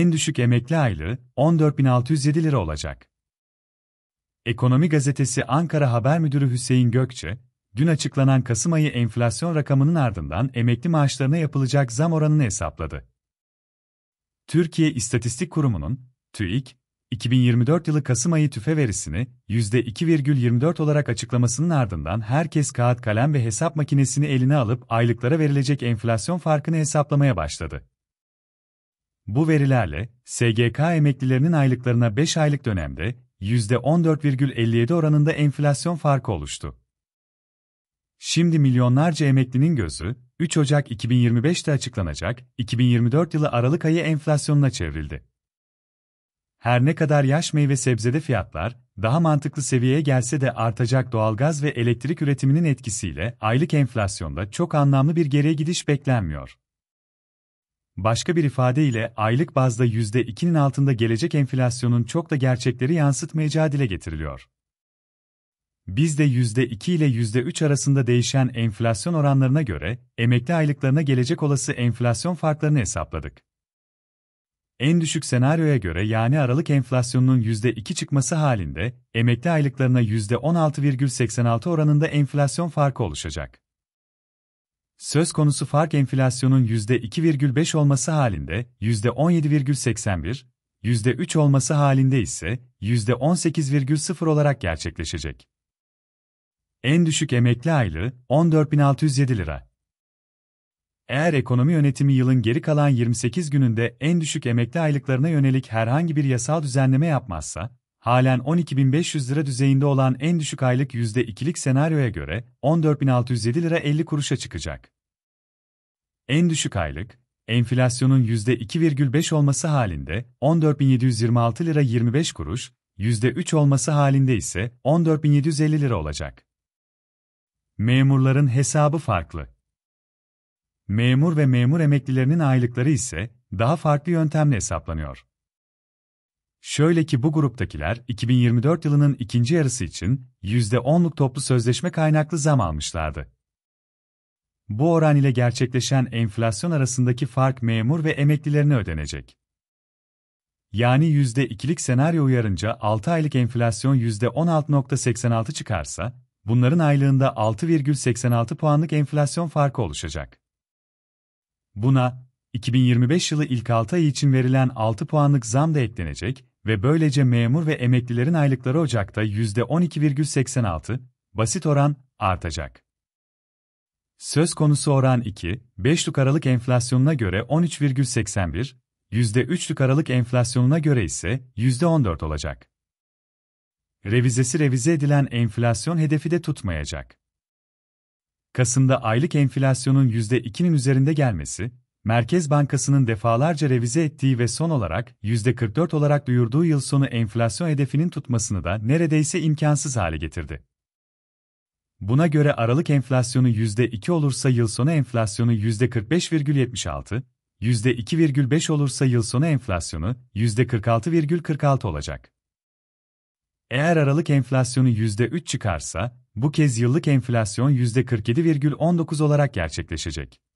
en düşük emekli aylığı 14.607 lira olacak. Ekonomi Gazetesi Ankara Haber Müdürü Hüseyin Gökçe, dün açıklanan Kasım ayı enflasyon rakamının ardından emekli maaşlarına yapılacak zam oranını hesapladı. Türkiye İstatistik Kurumu'nun, TÜİK, 2024 yılı Kasım ayı tüfe verisini %2,24 olarak açıklamasının ardından herkes kağıt kalem ve hesap makinesini eline alıp aylıklara verilecek enflasyon farkını hesaplamaya başladı. Bu verilerle SGK emeklilerinin aylıklarına 5 aylık dönemde %14,57 oranında enflasyon farkı oluştu. Şimdi milyonlarca emeklinin gözü 3 Ocak 2025'te açıklanacak 2024 yılı Aralık ayı enflasyonuna çevrildi. Her ne kadar yaş meyve sebzede fiyatlar daha mantıklı seviyeye gelse de artacak doğalgaz ve elektrik üretiminin etkisiyle aylık enflasyonda çok anlamlı bir geriye gidiş beklenmiyor. Başka bir ifadeyle aylık bazda %2'nin altında gelecek enflasyonun çok da gerçekleri yansıtmayacağı dile getiriliyor. Biz de %2 ile %3 arasında değişen enflasyon oranlarına göre emekli aylıklarına gelecek olası enflasyon farklarını hesapladık. En düşük senaryoya göre yani aralık enflasyonunun %2 çıkması halinde emekli aylıklarına %16,86 oranında enflasyon farkı oluşacak söz konusu fark enflasyonun %2,5 olması halinde %17,81, %3 olması halinde ise %18,0 olarak gerçekleşecek. En düşük emekli aylığı 14.607 lira. Eğer ekonomi yönetimi yılın geri kalan 28 gününde en düşük emekli aylıklarına yönelik herhangi bir yasal düzenleme yapmazsa, halen 12.500 lira düzeyinde olan en düşük aylık %2'lik senaryoya göre 14.607 lira 50 kuruşa çıkacak. En düşük aylık, enflasyonun %2,5 olması halinde 14.726 lira 25 kuruş, %3 olması halinde ise 14.750 lira olacak. Memurların hesabı farklı. Memur ve memur emeklilerinin aylıkları ise daha farklı yöntemle hesaplanıyor. Şöyle ki bu gruptakiler 2024 yılının ikinci yarısı için %10'luk toplu sözleşme kaynaklı zam almışlardı. Bu oran ile gerçekleşen enflasyon arasındaki fark memur ve emeklilerine ödenecek. Yani %2'lik senaryo uyarınca 6 aylık enflasyon %16.86 çıkarsa, bunların aylığında 6,86 puanlık enflasyon farkı oluşacak. Buna, 2025 yılı ilk 6 ay için verilen 6 puanlık zam da eklenecek ve böylece memur ve emeklilerin aylıkları Ocak'ta %12,86 basit oran artacak. Söz konusu oran 2, 5'lük Aralık enflasyonuna göre 13,81, %3'lük Aralık enflasyonuna göre ise %14 olacak. Revizesi revize edilen enflasyon hedefi de tutmayacak. Kasım'da aylık enflasyonun %2'nin üzerinde gelmesi, Merkez Bankası'nın defalarca revize ettiği ve son olarak %44 olarak duyurduğu yıl sonu enflasyon hedefinin tutmasını da neredeyse imkansız hale getirdi. Buna göre Aralık enflasyonu %2 olursa yıl sonu enflasyonu %45,76, %2,5 olursa yıl sonu enflasyonu %46,46 olacak. Eğer Aralık enflasyonu %3 çıkarsa, bu kez yıllık enflasyon %47,19 olarak gerçekleşecek.